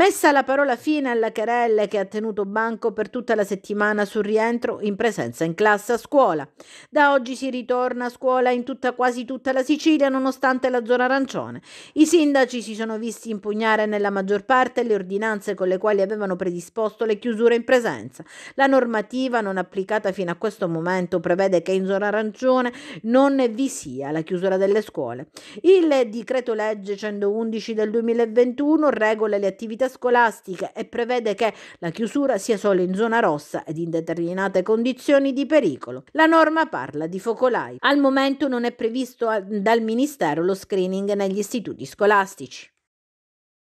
Messa la parola fine alla querelle che ha tenuto banco per tutta la settimana sul rientro in presenza in classe a scuola. Da oggi si ritorna a scuola in tutta quasi tutta la Sicilia nonostante la zona arancione. I sindaci si sono visti impugnare nella maggior parte le ordinanze con le quali avevano predisposto le chiusure in presenza. La normativa non applicata fino a questo momento prevede che in zona arancione non vi sia la chiusura delle scuole. Il decreto legge 111 del 2021 regola le attività scolastiche e prevede che la chiusura sia solo in zona rossa ed in determinate condizioni di pericolo. La norma parla di focolai. Al momento non è previsto eh, dal Ministero lo screening negli istituti scolastici.